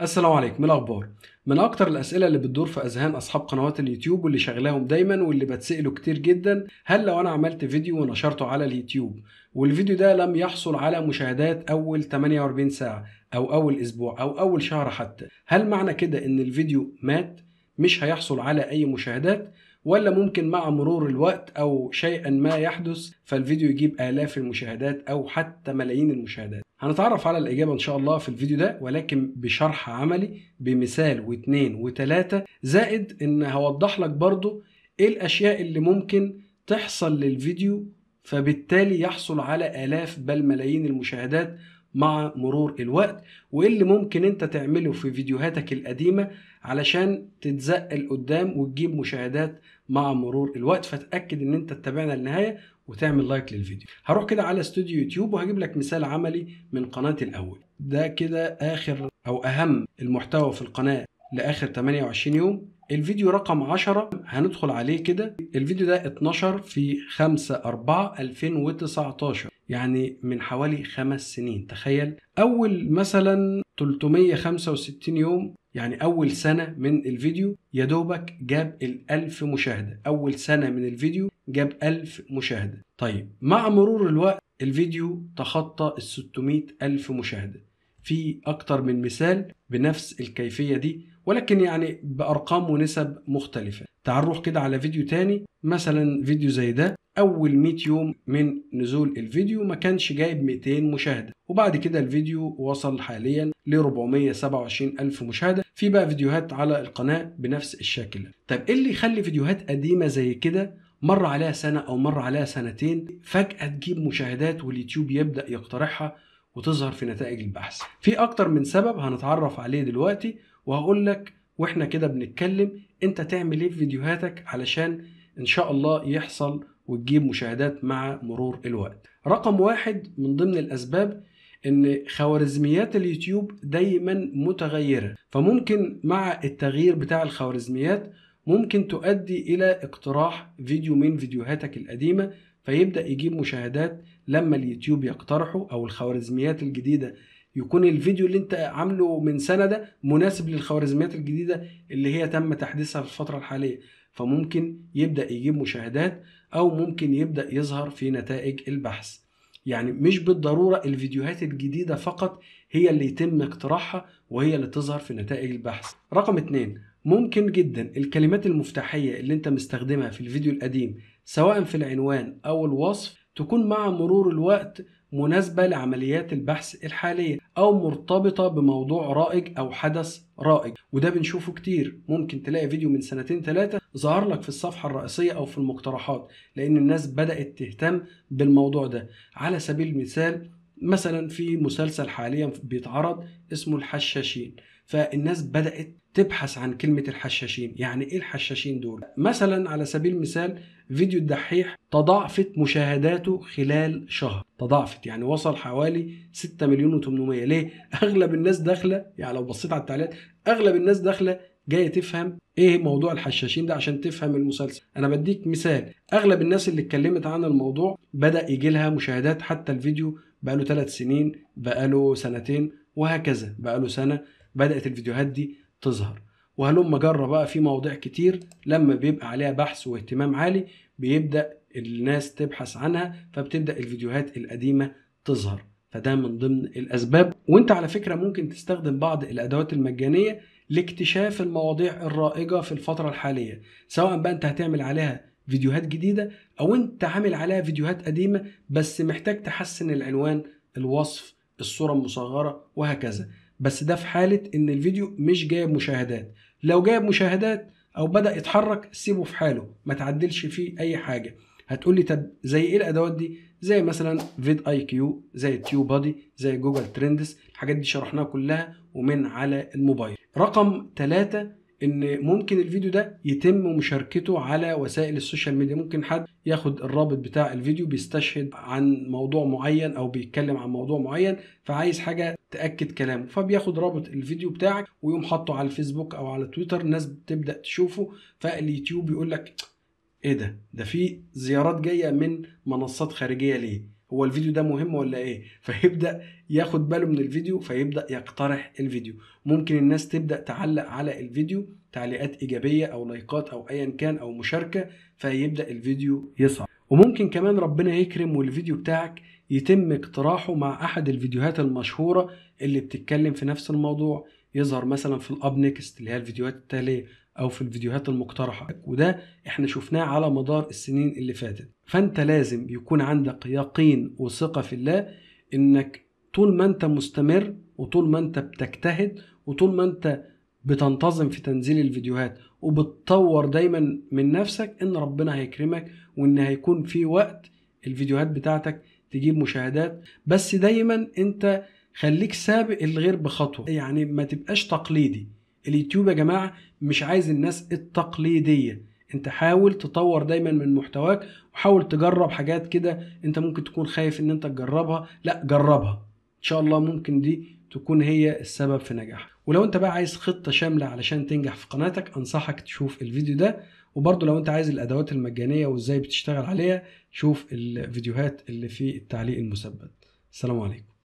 السلام عليكم إيه الاخبار من اكتر الاسئله اللي بتدور في اذهان اصحاب قنوات اليوتيوب واللي شغلاهم دايما واللي بتساله كتير جدا هل لو انا عملت فيديو ونشرته على اليوتيوب والفيديو ده لم يحصل على مشاهدات اول 48 ساعه او اول اسبوع او اول شهر حتى هل معنى كده ان الفيديو مات مش هيحصل على اي مشاهدات ولا ممكن مع مرور الوقت او شيئا ما يحدث فالفيديو يجيب الاف المشاهدات او حتى ملايين المشاهدات هنتعرف على الاجابه ان شاء الله في الفيديو ده ولكن بشرح عملي بمثال واثنين وثلاثه زائد ان هوضح لك برضو ايه الاشياء اللي ممكن تحصل للفيديو فبالتالي يحصل على الاف بل ملايين المشاهدات مع مرور الوقت وايه اللي ممكن انت تعمله في فيديوهاتك القديمه علشان تتزق لقدام وتجيب مشاهدات مع مرور الوقت فتاكد ان انت تتابعنا للنهايه وتعمل لايك للفيديو هروح كده على استوديو يوتيوب وهجيب لك مثال عملي من قناتي الاول ده كده اخر او اهم المحتوى في القناه لاخر 28 يوم الفيديو رقم 10 هندخل عليه كده الفيديو ده 12 في 5 4 2019 يعني من حوالي خمس سنين تخيل أول مثلا 365 يوم يعني أول سنة من الفيديو يا دوبك جاب الألف مشاهدة أول سنة من الفيديو جاب ألف مشاهدة طيب مع مرور الوقت الفيديو تخطى ال 600 ألف مشاهدة في أكتر من مثال بنفس الكيفية دي ولكن يعني بأرقام ونسب مختلفة تعال نروح كده على فيديو تاني مثلا فيديو زي ده أول 100 يوم من نزول الفيديو ما كانش جايب 200 مشاهدة وبعد كده الفيديو وصل حاليا ل 427 ألف مشاهدة في بقى فيديوهات على القناة بنفس الشكل طب إيه اللي يخلي فيديوهات قديمة زي كده مر عليها سنة أو مر عليها سنتين فجأة تجيب مشاهدات واليوتيوب يبدأ يقترحها وتظهر في نتائج البحث في اكتر من سبب هنتعرف عليه دلوقتي وهقول لك واحنا كده بنتكلم انت تعمل ايه في فيديوهاتك علشان ان شاء الله يحصل وتجيب مشاهدات مع مرور الوقت رقم واحد من ضمن الاسباب ان خوارزميات اليوتيوب دايما متغيره فممكن مع التغيير بتاع الخوارزميات ممكن تؤدي الى اقتراح فيديو من فيديوهاتك القديمه فيبدأ يجيب مشاهدات لما اليوتيوب يقترحه أو الخوارزميات الجديدة يكون الفيديو اللي انت عامله من سنه ده مناسب للخوارزميات الجديده اللي هي تم تحديثها في الفتره الحاليه فممكن يبدا يجيب مشاهدات او ممكن يبدا يظهر في نتائج البحث يعني مش بالضروره الفيديوهات الجديده فقط هي اللي يتم اقتراحها وهي اللي تظهر في نتائج البحث رقم اتنين ممكن جدا الكلمات المفتاحيه اللي انت مستخدمها في الفيديو القديم سواء في العنوان أو الوصف تكون مع مرور الوقت مناسبة لعمليات البحث الحالية أو مرتبطة بموضوع رائج أو حدث رائج وده بنشوفه كتير ممكن تلاقي فيديو من سنتين ثلاثة ظهر لك في الصفحة الرئيسية أو في المقترحات لأن الناس بدأت تهتم بالموضوع ده على سبيل المثال مثلا في مسلسل حاليا بيتعرض اسمه الحشاشين فالناس بدأت تبحث عن كلمة الحشاشين يعني إيه الحشاشين دول مثلا على سبيل المثال فيديو الدحيح تضاعفت مشاهداته خلال شهر تضاعفت يعني وصل حوالي 6 مليون و800 ليه أغلب الناس داخلة يعني لو بصيت على التعليقات أغلب الناس داخلة جايه تفهم ايه موضوع الحشاشين ده عشان تفهم المسلسل انا بديك مثال اغلب الناس اللي اتكلمت عن الموضوع بدا يجي لها مشاهدات حتى الفيديو بقاله 3 سنين بقاله سنتين وهكذا بقاله سنه بدات الفيديوهات دي تظهر وهلم جرى بقى في مواضيع كتير لما بيبقى عليها بحث واهتمام عالي بيبدا الناس تبحث عنها فبتبدا الفيديوهات القديمه تظهر فده من ضمن الاسباب وانت على فكره ممكن تستخدم بعض الادوات المجانيه لاكتشاف المواضيع الرائجه في الفتره الحاليه سواء بقى انت هتعمل عليها فيديوهات جديده او انت عامل عليها فيديوهات قديمه بس محتاج تحسن العنوان الوصف الصوره المصغره وهكذا بس ده في حاله ان الفيديو مش جايب مشاهدات لو جايب مشاهدات او بدا يتحرك سيبه في حاله ما تعدلش فيه اي حاجه هتقول لي طب زي ايه الادوات دي زي مثلا فيد اي كيو زي تيو بادي زي جوجل ترندس الحاجات دي شرحناها كلها ومن على الموبايل رقم ثلاثة ان ممكن الفيديو ده يتم مشاركته على وسائل السوشيال ميديا ممكن حد ياخد الرابط بتاع الفيديو بيستشهد عن موضوع معين او بيتكلم عن موضوع معين فعايز حاجه تاكد كلامه فبياخد رابط الفيديو بتاعك ويقوم حاطه على الفيسبوك او على تويتر الناس بتبدا تشوفه فاليوتيوب يقول لك ايه ده ده في زيارات جايه من منصات خارجيه ليه هو الفيديو ده مهم ولا ايه فيبدا ياخد باله من الفيديو فيبدا يقترح الفيديو ممكن الناس تبدا تعلق على الفيديو تعليقات ايجابيه او لايكات او ايا كان او مشاركه فيبدا الفيديو يصعد وممكن كمان ربنا يكرم والفيديو بتاعك يتم اقتراحه مع احد الفيديوهات المشهوره اللي بتتكلم في نفس الموضوع يظهر مثلا في الاب نيكست اللي هي الفيديوهات التاليه او في الفيديوهات المقترحه وده احنا شفناه على مدار السنين اللي فاتت فانت لازم يكون عندك يقين وثقه في الله انك طول ما انت مستمر وطول ما انت بتجتهد وطول ما انت بتنتظم في تنزيل الفيديوهات وبتطور دايما من نفسك ان ربنا هيكرمك وان هيكون في وقت الفيديوهات بتاعتك تجيب مشاهدات بس دايما انت خليك سابق الغير بخطوه يعني ما تبقاش تقليدي اليوتيوب يا جماعه مش عايز الناس التقليديه انت حاول تطور دايما من محتواك وحاول تجرب حاجات كده انت ممكن تكون خايف ان انت تجربها لا جربها ان شاء الله ممكن دي تكون هي السبب في نجاحك ولو انت بقى عايز خطه شامله علشان تنجح في قناتك انصحك تشوف الفيديو ده وبرضه لو انت عايز الادوات المجانيه وازاي بتشتغل عليها شوف الفيديوهات اللي في التعليق المثبت السلام عليكم